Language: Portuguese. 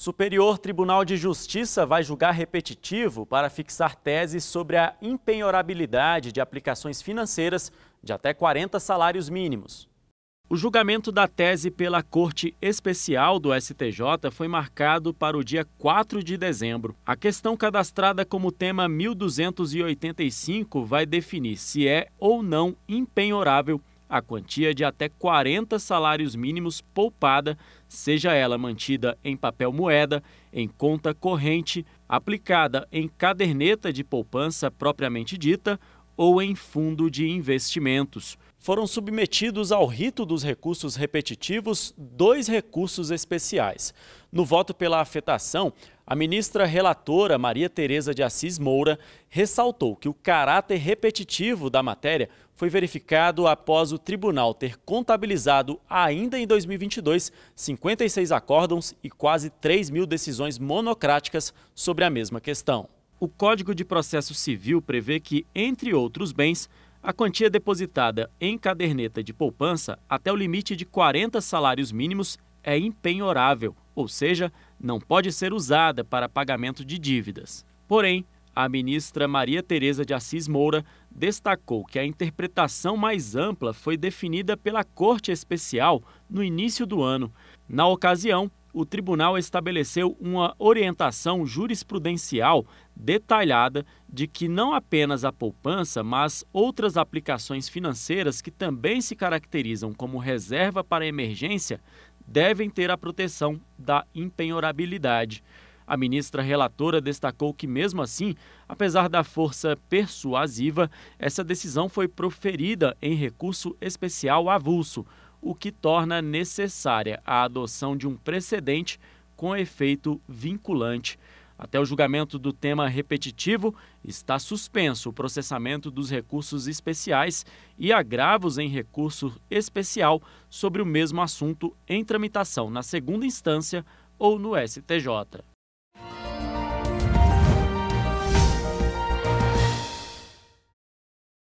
Superior Tribunal de Justiça vai julgar repetitivo para fixar teses sobre a impenhorabilidade de aplicações financeiras de até 40 salários mínimos. O julgamento da tese pela Corte Especial do STJ foi marcado para o dia 4 de dezembro. A questão cadastrada como tema 1285 vai definir se é ou não impenhorável a quantia de até 40 salários mínimos poupada, seja ela mantida em papel moeda, em conta corrente, aplicada em caderneta de poupança propriamente dita ou em fundo de investimentos. Foram submetidos ao rito dos recursos repetitivos dois recursos especiais. No voto pela afetação, a ministra relatora Maria Tereza de Assis Moura ressaltou que o caráter repetitivo da matéria foi verificado após o tribunal ter contabilizado, ainda em 2022, 56 acórdãos e quase 3 mil decisões monocráticas sobre a mesma questão o Código de Processo Civil prevê que, entre outros bens, a quantia depositada em caderneta de poupança até o limite de 40 salários mínimos é impenhorável, ou seja, não pode ser usada para pagamento de dívidas. Porém, a ministra Maria Tereza de Assis Moura destacou que a interpretação mais ampla foi definida pela Corte Especial no início do ano. Na ocasião, o tribunal estabeleceu uma orientação jurisprudencial detalhada de que não apenas a poupança, mas outras aplicações financeiras que também se caracterizam como reserva para emergência devem ter a proteção da impenhorabilidade. A ministra relatora destacou que, mesmo assim, apesar da força persuasiva, essa decisão foi proferida em recurso especial avulso o que torna necessária a adoção de um precedente com efeito vinculante. Até o julgamento do tema repetitivo, está suspenso o processamento dos recursos especiais e agravos em recurso especial sobre o mesmo assunto em tramitação na segunda instância ou no STJ.